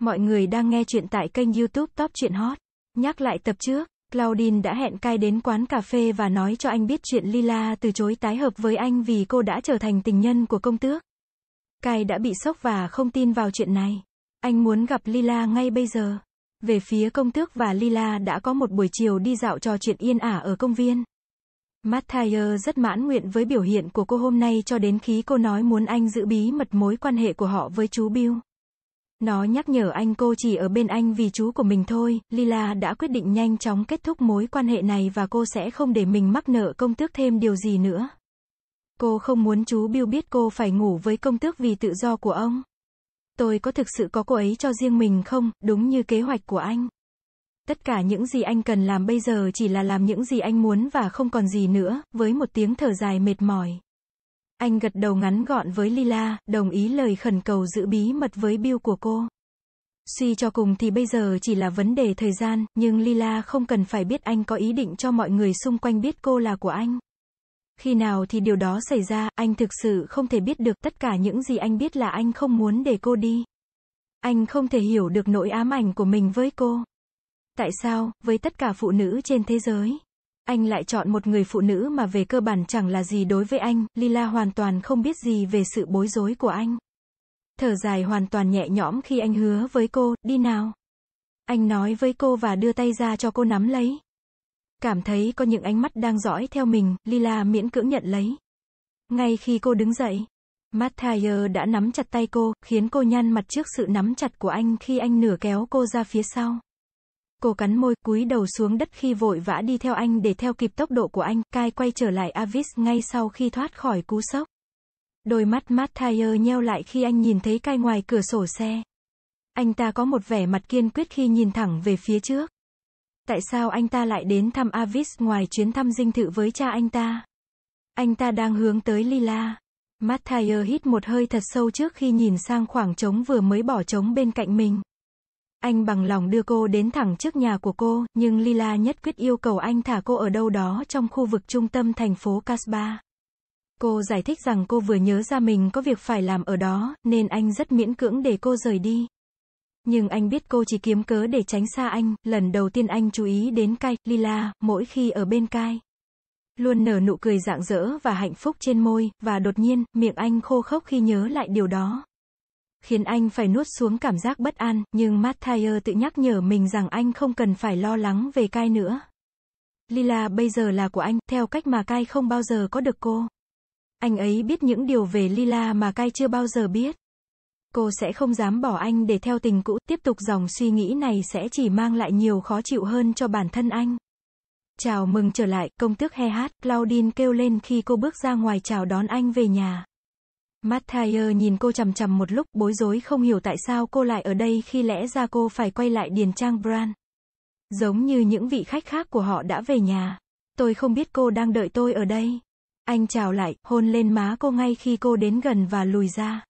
Mọi người đang nghe chuyện tại kênh youtube Top Chuyện Hot. Nhắc lại tập trước, Claudine đã hẹn Kai đến quán cà phê và nói cho anh biết chuyện Lila từ chối tái hợp với anh vì cô đã trở thành tình nhân của công tước. Kai đã bị sốc và không tin vào chuyện này. Anh muốn gặp Lila ngay bây giờ. Về phía công tước và Lila đã có một buổi chiều đi dạo trò chuyện yên ả ở công viên. Matthias rất mãn nguyện với biểu hiện của cô hôm nay cho đến khi cô nói muốn anh giữ bí mật mối quan hệ của họ với chú Bill. Nó nhắc nhở anh cô chỉ ở bên anh vì chú của mình thôi, Lila đã quyết định nhanh chóng kết thúc mối quan hệ này và cô sẽ không để mình mắc nợ công tước thêm điều gì nữa. Cô không muốn chú Bill biết cô phải ngủ với công tước vì tự do của ông. Tôi có thực sự có cô ấy cho riêng mình không, đúng như kế hoạch của anh. Tất cả những gì anh cần làm bây giờ chỉ là làm những gì anh muốn và không còn gì nữa, với một tiếng thở dài mệt mỏi. Anh gật đầu ngắn gọn với Lila, đồng ý lời khẩn cầu giữ bí mật với Bill của cô. Suy cho cùng thì bây giờ chỉ là vấn đề thời gian, nhưng Lila không cần phải biết anh có ý định cho mọi người xung quanh biết cô là của anh. Khi nào thì điều đó xảy ra, anh thực sự không thể biết được tất cả những gì anh biết là anh không muốn để cô đi. Anh không thể hiểu được nỗi ám ảnh của mình với cô. Tại sao, với tất cả phụ nữ trên thế giới, anh lại chọn một người phụ nữ mà về cơ bản chẳng là gì đối với anh, Lila hoàn toàn không biết gì về sự bối rối của anh. Thở dài hoàn toàn nhẹ nhõm khi anh hứa với cô, đi nào. Anh nói với cô và đưa tay ra cho cô nắm lấy. Cảm thấy có những ánh mắt đang dõi theo mình, Lila miễn cưỡng nhận lấy. Ngay khi cô đứng dậy, Matthias đã nắm chặt tay cô, khiến cô nhăn mặt trước sự nắm chặt của anh khi anh nửa kéo cô ra phía sau. Cô cắn môi, cúi đầu xuống đất khi vội vã đi theo anh để theo kịp tốc độ của anh, Kai quay trở lại Avis ngay sau khi thoát khỏi cú sốc. Đôi mắt matt Matthias nheo lại khi anh nhìn thấy Kai ngoài cửa sổ xe. Anh ta có một vẻ mặt kiên quyết khi nhìn thẳng về phía trước. Tại sao anh ta lại đến thăm Avis ngoài chuyến thăm dinh thự với cha anh ta? Anh ta đang hướng tới Lila. matt Matthias hít một hơi thật sâu trước khi nhìn sang khoảng trống vừa mới bỏ trống bên cạnh mình. Anh bằng lòng đưa cô đến thẳng trước nhà của cô, nhưng Lila nhất quyết yêu cầu anh thả cô ở đâu đó trong khu vực trung tâm thành phố Casbah. Cô giải thích rằng cô vừa nhớ ra mình có việc phải làm ở đó, nên anh rất miễn cưỡng để cô rời đi. Nhưng anh biết cô chỉ kiếm cớ để tránh xa anh, lần đầu tiên anh chú ý đến Kai, Lila, mỗi khi ở bên Kai. Luôn nở nụ cười rạng rỡ và hạnh phúc trên môi, và đột nhiên, miệng anh khô khốc khi nhớ lại điều đó khiến anh phải nuốt xuống cảm giác bất an, nhưng Matthias tự nhắc nhở mình rằng anh không cần phải lo lắng về Kai nữa. Lila bây giờ là của anh, theo cách mà Kai không bao giờ có được cô. Anh ấy biết những điều về Lila mà Kai chưa bao giờ biết. Cô sẽ không dám bỏ anh để theo tình cũ, tiếp tục dòng suy nghĩ này sẽ chỉ mang lại nhiều khó chịu hơn cho bản thân anh. Chào mừng trở lại, công tước he hát, Claudine kêu lên khi cô bước ra ngoài chào đón anh về nhà. Matthias nhìn cô chằm chằm một lúc bối rối không hiểu tại sao cô lại ở đây khi lẽ ra cô phải quay lại Điền Trang Brand. Giống như những vị khách khác của họ đã về nhà. Tôi không biết cô đang đợi tôi ở đây. Anh chào lại, hôn lên má cô ngay khi cô đến gần và lùi ra.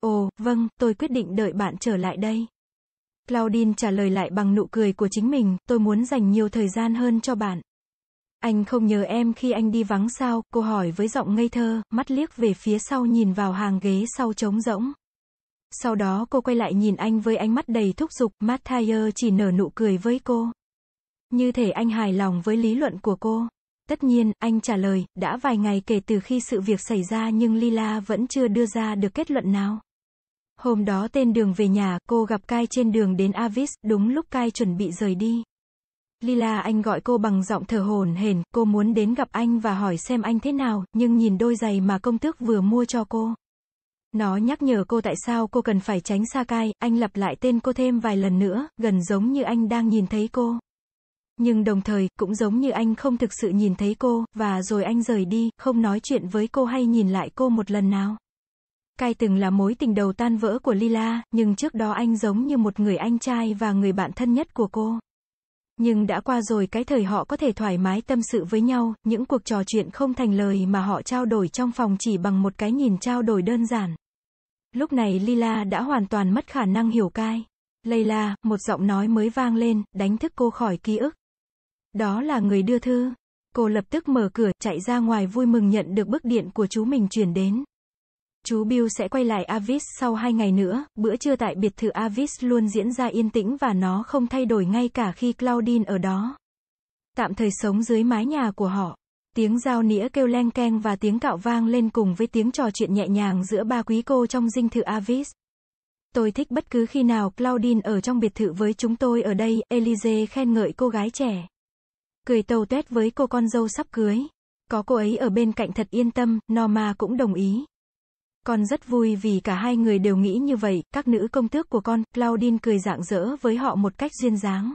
Ồ, vâng, tôi quyết định đợi bạn trở lại đây. Claudine trả lời lại bằng nụ cười của chính mình, tôi muốn dành nhiều thời gian hơn cho bạn. Anh không nhớ em khi anh đi vắng sao, cô hỏi với giọng ngây thơ, mắt liếc về phía sau nhìn vào hàng ghế sau trống rỗng. Sau đó cô quay lại nhìn anh với ánh mắt đầy thúc giục, Matt Thayer chỉ nở nụ cười với cô. Như thể anh hài lòng với lý luận của cô. Tất nhiên, anh trả lời, đã vài ngày kể từ khi sự việc xảy ra nhưng Lila vẫn chưa đưa ra được kết luận nào. Hôm đó tên đường về nhà, cô gặp Kai trên đường đến Avis, đúng lúc Kai chuẩn bị rời đi. Lila anh gọi cô bằng giọng thở hồn hển, cô muốn đến gặp anh và hỏi xem anh thế nào, nhưng nhìn đôi giày mà công tước vừa mua cho cô. Nó nhắc nhở cô tại sao cô cần phải tránh xa cai, anh lặp lại tên cô thêm vài lần nữa, gần giống như anh đang nhìn thấy cô. Nhưng đồng thời, cũng giống như anh không thực sự nhìn thấy cô, và rồi anh rời đi, không nói chuyện với cô hay nhìn lại cô một lần nào. Cai từng là mối tình đầu tan vỡ của Lila, nhưng trước đó anh giống như một người anh trai và người bạn thân nhất của cô. Nhưng đã qua rồi cái thời họ có thể thoải mái tâm sự với nhau, những cuộc trò chuyện không thành lời mà họ trao đổi trong phòng chỉ bằng một cái nhìn trao đổi đơn giản. Lúc này Lila đã hoàn toàn mất khả năng hiểu cai. Layla, một giọng nói mới vang lên, đánh thức cô khỏi ký ức. Đó là người đưa thư. Cô lập tức mở cửa, chạy ra ngoài vui mừng nhận được bức điện của chú mình chuyển đến chú Bill sẽ quay lại Avis sau hai ngày nữa, bữa trưa tại biệt thự Avis luôn diễn ra yên tĩnh và nó không thay đổi ngay cả khi Claudine ở đó. Tạm thời sống dưới mái nhà của họ. Tiếng dao nĩa kêu leng keng và tiếng cạo vang lên cùng với tiếng trò chuyện nhẹ nhàng giữa ba quý cô trong dinh thự Avis. Tôi thích bất cứ khi nào Claudine ở trong biệt thự với chúng tôi ở đây, Elise khen ngợi cô gái trẻ. Cười tàu tuét với cô con dâu sắp cưới. Có cô ấy ở bên cạnh thật yên tâm, Norma cũng đồng ý. Con rất vui vì cả hai người đều nghĩ như vậy, các nữ công tước của con, Claudine cười rạng rỡ với họ một cách duyên dáng.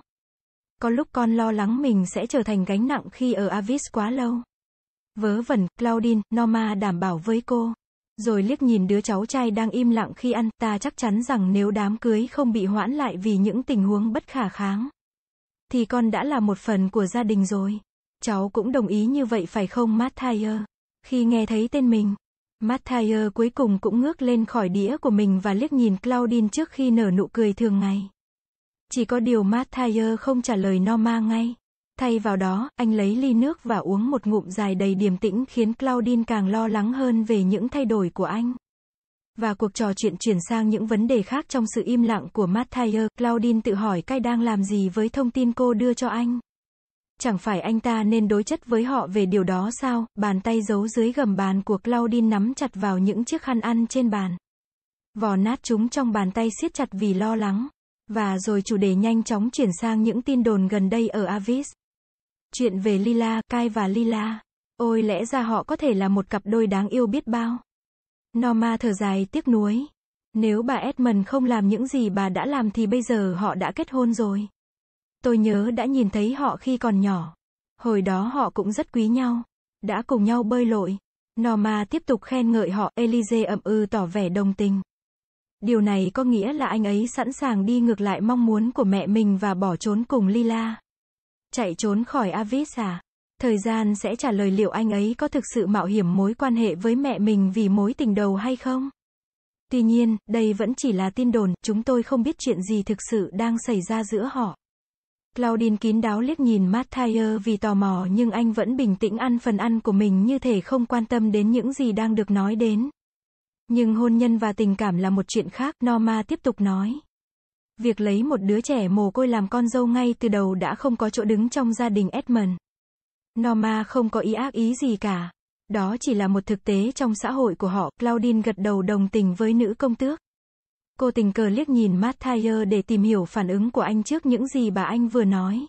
Có lúc con lo lắng mình sẽ trở thành gánh nặng khi ở Avis quá lâu. Vớ vẩn, Claudine, Norma đảm bảo với cô. Rồi liếc nhìn đứa cháu trai đang im lặng khi ăn, ta chắc chắn rằng nếu đám cưới không bị hoãn lại vì những tình huống bất khả kháng, thì con đã là một phần của gia đình rồi. Cháu cũng đồng ý như vậy phải không Matthias? Khi nghe thấy tên mình, Matthias cuối cùng cũng ngước lên khỏi đĩa của mình và liếc nhìn Claudine trước khi nở nụ cười thường ngày. Chỉ có điều Matthias không trả lời Norma ngay. Thay vào đó, anh lấy ly nước và uống một ngụm dài đầy điềm tĩnh khiến Claudine càng lo lắng hơn về những thay đổi của anh. Và cuộc trò chuyện chuyển sang những vấn đề khác trong sự im lặng của Matthias, Claudine tự hỏi cái đang làm gì với thông tin cô đưa cho anh. Chẳng phải anh ta nên đối chất với họ về điều đó sao? Bàn tay giấu dưới gầm bàn của Claudine nắm chặt vào những chiếc khăn ăn trên bàn. Vò nát chúng trong bàn tay siết chặt vì lo lắng. Và rồi chủ đề nhanh chóng chuyển sang những tin đồn gần đây ở Avis. Chuyện về Lila, Kai và Lila. Ôi lẽ ra họ có thể là một cặp đôi đáng yêu biết bao. Norma thở dài tiếc nuối. Nếu bà Edmund không làm những gì bà đã làm thì bây giờ họ đã kết hôn rồi. Tôi nhớ đã nhìn thấy họ khi còn nhỏ. Hồi đó họ cũng rất quý nhau. Đã cùng nhau bơi lội. Norma tiếp tục khen ngợi họ, Elise ậm ư ừ tỏ vẻ đồng tình. Điều này có nghĩa là anh ấy sẵn sàng đi ngược lại mong muốn của mẹ mình và bỏ trốn cùng Lila. Chạy trốn khỏi Avis à? Thời gian sẽ trả lời liệu anh ấy có thực sự mạo hiểm mối quan hệ với mẹ mình vì mối tình đầu hay không? Tuy nhiên, đây vẫn chỉ là tin đồn, chúng tôi không biết chuyện gì thực sự đang xảy ra giữa họ. Claudine kín đáo liếc nhìn Mathieu vì tò mò nhưng anh vẫn bình tĩnh ăn phần ăn của mình như thể không quan tâm đến những gì đang được nói đến. Nhưng hôn nhân và tình cảm là một chuyện khác, Norma tiếp tục nói. Việc lấy một đứa trẻ mồ côi làm con dâu ngay từ đầu đã không có chỗ đứng trong gia đình Edmund. Norma không có ý ác ý gì cả. Đó chỉ là một thực tế trong xã hội của họ, Claudine gật đầu đồng tình với nữ công tước. Cô tình cờ liếc nhìn Matthias để tìm hiểu phản ứng của anh trước những gì bà anh vừa nói.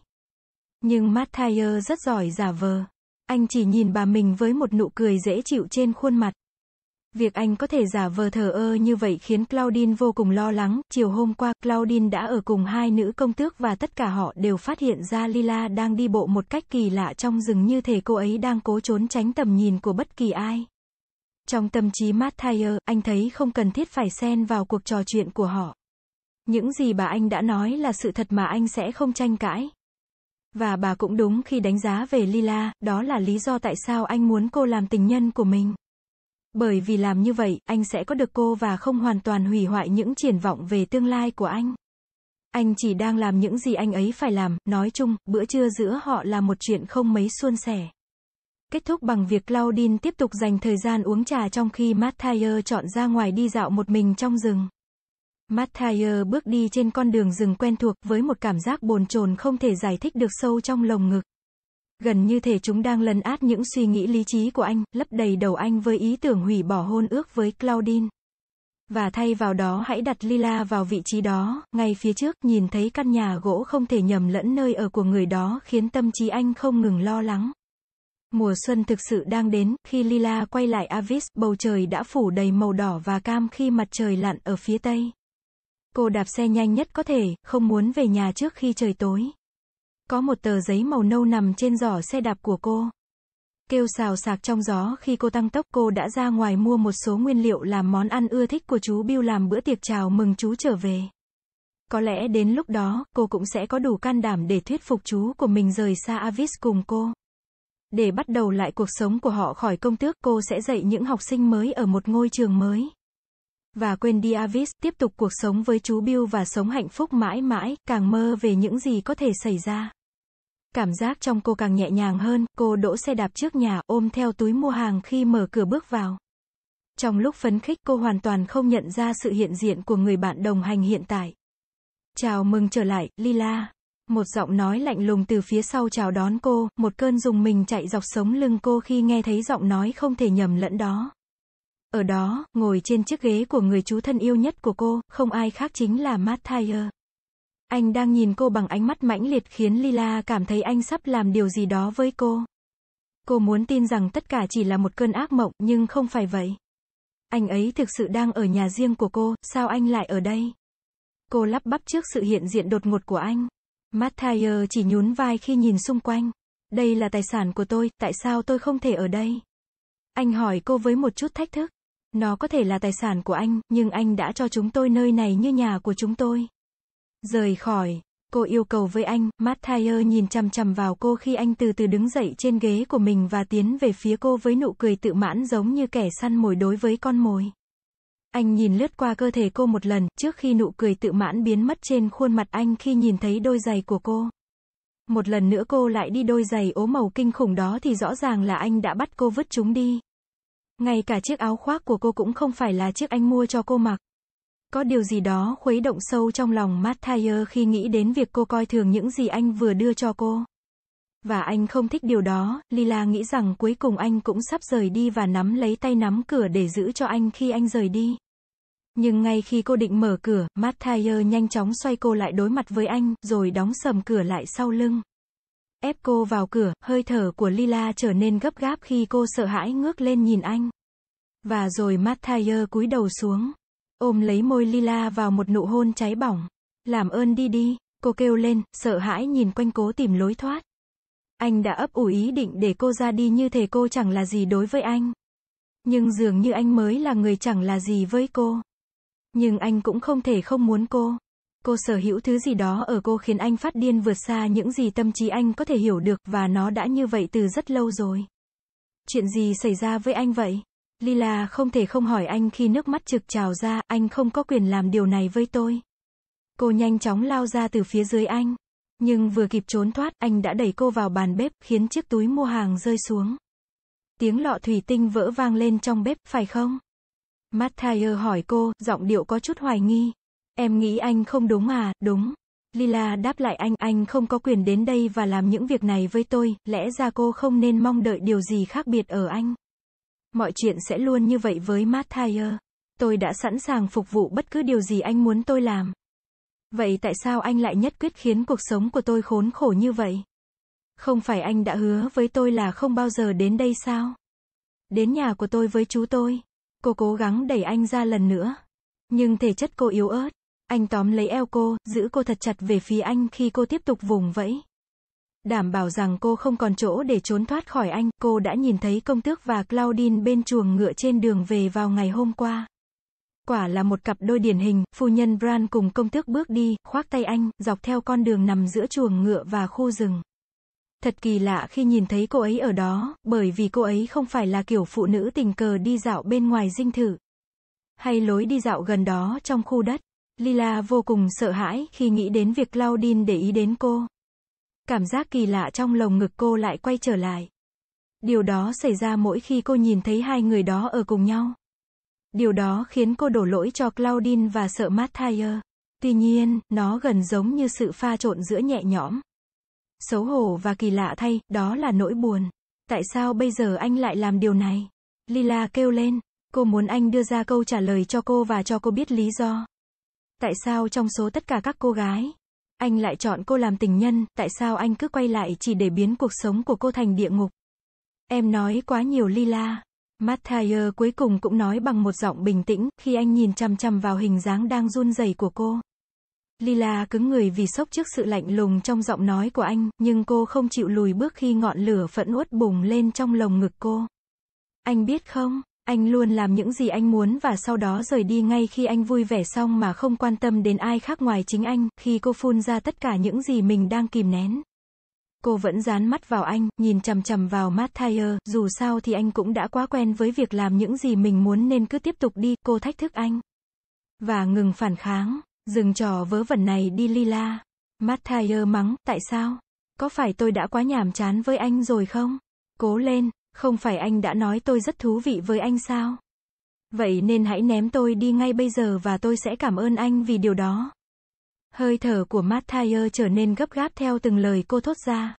Nhưng Matthias rất giỏi giả vờ. Anh chỉ nhìn bà mình với một nụ cười dễ chịu trên khuôn mặt. Việc anh có thể giả vờ thờ ơ như vậy khiến Claudine vô cùng lo lắng. Chiều hôm qua, Claudine đã ở cùng hai nữ công tước và tất cả họ đều phát hiện ra Lila đang đi bộ một cách kỳ lạ trong rừng như thể cô ấy đang cố trốn tránh tầm nhìn của bất kỳ ai. Trong tâm trí Matthias, anh thấy không cần thiết phải xen vào cuộc trò chuyện của họ. Những gì bà anh đã nói là sự thật mà anh sẽ không tranh cãi. Và bà cũng đúng khi đánh giá về Lila, đó là lý do tại sao anh muốn cô làm tình nhân của mình. Bởi vì làm như vậy, anh sẽ có được cô và không hoàn toàn hủy hoại những triển vọng về tương lai của anh. Anh chỉ đang làm những gì anh ấy phải làm, nói chung, bữa trưa giữa họ là một chuyện không mấy suôn sẻ kết thúc bằng việc Claudin tiếp tục dành thời gian uống trà trong khi Mathieu chọn ra ngoài đi dạo một mình trong rừng. Mathieu bước đi trên con đường rừng quen thuộc với một cảm giác bồn chồn không thể giải thích được sâu trong lồng ngực. Gần như thể chúng đang lấn át những suy nghĩ lý trí của anh, lấp đầy đầu anh với ý tưởng hủy bỏ hôn ước với Claudine. Và thay vào đó hãy đặt Lila vào vị trí đó, ngay phía trước, nhìn thấy căn nhà gỗ không thể nhầm lẫn nơi ở của người đó khiến tâm trí anh không ngừng lo lắng. Mùa xuân thực sự đang đến, khi Lila quay lại Avis, bầu trời đã phủ đầy màu đỏ và cam khi mặt trời lặn ở phía tây. Cô đạp xe nhanh nhất có thể, không muốn về nhà trước khi trời tối. Có một tờ giấy màu nâu nằm trên giỏ xe đạp của cô. Kêu xào sạc trong gió khi cô tăng tốc cô đã ra ngoài mua một số nguyên liệu làm món ăn ưa thích của chú Bill làm bữa tiệc chào mừng chú trở về. Có lẽ đến lúc đó, cô cũng sẽ có đủ can đảm để thuyết phục chú của mình rời xa Avis cùng cô. Để bắt đầu lại cuộc sống của họ khỏi công tước, cô sẽ dạy những học sinh mới ở một ngôi trường mới. Và quên đi Avis, tiếp tục cuộc sống với chú Bill và sống hạnh phúc mãi mãi, càng mơ về những gì có thể xảy ra. Cảm giác trong cô càng nhẹ nhàng hơn, cô đỗ xe đạp trước nhà, ôm theo túi mua hàng khi mở cửa bước vào. Trong lúc phấn khích cô hoàn toàn không nhận ra sự hiện diện của người bạn đồng hành hiện tại. Chào mừng trở lại, Lila. Một giọng nói lạnh lùng từ phía sau chào đón cô, một cơn dùng mình chạy dọc sống lưng cô khi nghe thấy giọng nói không thể nhầm lẫn đó. Ở đó, ngồi trên chiếc ghế của người chú thân yêu nhất của cô, không ai khác chính là Matthias. Anh đang nhìn cô bằng ánh mắt mãnh liệt khiến Lila cảm thấy anh sắp làm điều gì đó với cô. Cô muốn tin rằng tất cả chỉ là một cơn ác mộng, nhưng không phải vậy. Anh ấy thực sự đang ở nhà riêng của cô, sao anh lại ở đây? Cô lắp bắp trước sự hiện diện đột ngột của anh. Matthias chỉ nhún vai khi nhìn xung quanh. Đây là tài sản của tôi, tại sao tôi không thể ở đây? Anh hỏi cô với một chút thách thức. Nó có thể là tài sản của anh, nhưng anh đã cho chúng tôi nơi này như nhà của chúng tôi. Rời khỏi, cô yêu cầu với anh, Matthias nhìn chằm chằm vào cô khi anh từ từ đứng dậy trên ghế của mình và tiến về phía cô với nụ cười tự mãn giống như kẻ săn mồi đối với con mồi. Anh nhìn lướt qua cơ thể cô một lần, trước khi nụ cười tự mãn biến mất trên khuôn mặt anh khi nhìn thấy đôi giày của cô. Một lần nữa cô lại đi đôi giày ố màu kinh khủng đó thì rõ ràng là anh đã bắt cô vứt chúng đi. Ngay cả chiếc áo khoác của cô cũng không phải là chiếc anh mua cho cô mặc. Có điều gì đó khuấy động sâu trong lòng Matthias khi nghĩ đến việc cô coi thường những gì anh vừa đưa cho cô. Và anh không thích điều đó, Lila nghĩ rằng cuối cùng anh cũng sắp rời đi và nắm lấy tay nắm cửa để giữ cho anh khi anh rời đi. Nhưng ngay khi cô định mở cửa, Matthias nhanh chóng xoay cô lại đối mặt với anh, rồi đóng sầm cửa lại sau lưng. Ép cô vào cửa, hơi thở của Lila trở nên gấp gáp khi cô sợ hãi ngước lên nhìn anh. Và rồi Matthias cúi đầu xuống, ôm lấy môi Lila vào một nụ hôn cháy bỏng. Làm ơn đi đi, cô kêu lên, sợ hãi nhìn quanh cố tìm lối thoát. Anh đã ấp ủ ý định để cô ra đi như thể cô chẳng là gì đối với anh. Nhưng dường như anh mới là người chẳng là gì với cô. Nhưng anh cũng không thể không muốn cô. Cô sở hữu thứ gì đó ở cô khiến anh phát điên vượt xa những gì tâm trí anh có thể hiểu được và nó đã như vậy từ rất lâu rồi. Chuyện gì xảy ra với anh vậy? Lila không thể không hỏi anh khi nước mắt trực trào ra, anh không có quyền làm điều này với tôi. Cô nhanh chóng lao ra từ phía dưới anh. Nhưng vừa kịp trốn thoát, anh đã đẩy cô vào bàn bếp, khiến chiếc túi mua hàng rơi xuống. Tiếng lọ thủy tinh vỡ vang lên trong bếp, phải không? Matthias hỏi cô, giọng điệu có chút hoài nghi. Em nghĩ anh không đúng à, đúng. Lila đáp lại anh, anh không có quyền đến đây và làm những việc này với tôi, lẽ ra cô không nên mong đợi điều gì khác biệt ở anh. Mọi chuyện sẽ luôn như vậy với Matthias. Tôi đã sẵn sàng phục vụ bất cứ điều gì anh muốn tôi làm. Vậy tại sao anh lại nhất quyết khiến cuộc sống của tôi khốn khổ như vậy? Không phải anh đã hứa với tôi là không bao giờ đến đây sao? Đến nhà của tôi với chú tôi. Cô cố gắng đẩy anh ra lần nữa. Nhưng thể chất cô yếu ớt. Anh tóm lấy eo cô, giữ cô thật chặt về phía anh khi cô tiếp tục vùng vẫy. Đảm bảo rằng cô không còn chỗ để trốn thoát khỏi anh, cô đã nhìn thấy công tước và Claudine bên chuồng ngựa trên đường về vào ngày hôm qua. Quả là một cặp đôi điển hình, phu nhân Bran cùng công tước bước đi, khoác tay anh, dọc theo con đường nằm giữa chuồng ngựa và khu rừng. Thật kỳ lạ khi nhìn thấy cô ấy ở đó, bởi vì cô ấy không phải là kiểu phụ nữ tình cờ đi dạo bên ngoài dinh thự. Hay lối đi dạo gần đó trong khu đất. Lila vô cùng sợ hãi khi nghĩ đến việc Claudine để ý đến cô. Cảm giác kỳ lạ trong lồng ngực cô lại quay trở lại. Điều đó xảy ra mỗi khi cô nhìn thấy hai người đó ở cùng nhau. Điều đó khiến cô đổ lỗi cho Claudine và sợ Mathieu. Tuy nhiên, nó gần giống như sự pha trộn giữa nhẹ nhõm. Xấu hổ và kỳ lạ thay, đó là nỗi buồn. Tại sao bây giờ anh lại làm điều này? Lila kêu lên. Cô muốn anh đưa ra câu trả lời cho cô và cho cô biết lý do. Tại sao trong số tất cả các cô gái, anh lại chọn cô làm tình nhân, tại sao anh cứ quay lại chỉ để biến cuộc sống của cô thành địa ngục? Em nói quá nhiều Lila. Matthias cuối cùng cũng nói bằng một giọng bình tĩnh, khi anh nhìn chăm chăm vào hình dáng đang run rẩy của cô. Lila cứng người vì sốc trước sự lạnh lùng trong giọng nói của anh, nhưng cô không chịu lùi bước khi ngọn lửa phẫn uất bùng lên trong lồng ngực cô. Anh biết không, anh luôn làm những gì anh muốn và sau đó rời đi ngay khi anh vui vẻ xong mà không quan tâm đến ai khác ngoài chính anh, khi cô phun ra tất cả những gì mình đang kìm nén cô vẫn dán mắt vào anh, nhìn chầm chầm vào Matthew, dù sao thì anh cũng đã quá quen với việc làm những gì mình muốn nên cứ tiếp tục đi, cô thách thức anh. Và ngừng phản kháng, dừng trò vớ vẩn này đi Lila. Matthew mắng, tại sao? Có phải tôi đã quá nhàm chán với anh rồi không? Cố lên, không phải anh đã nói tôi rất thú vị với anh sao? Vậy nên hãy ném tôi đi ngay bây giờ và tôi sẽ cảm ơn anh vì điều đó. Hơi thở của Matthias trở nên gấp gáp theo từng lời cô thốt ra.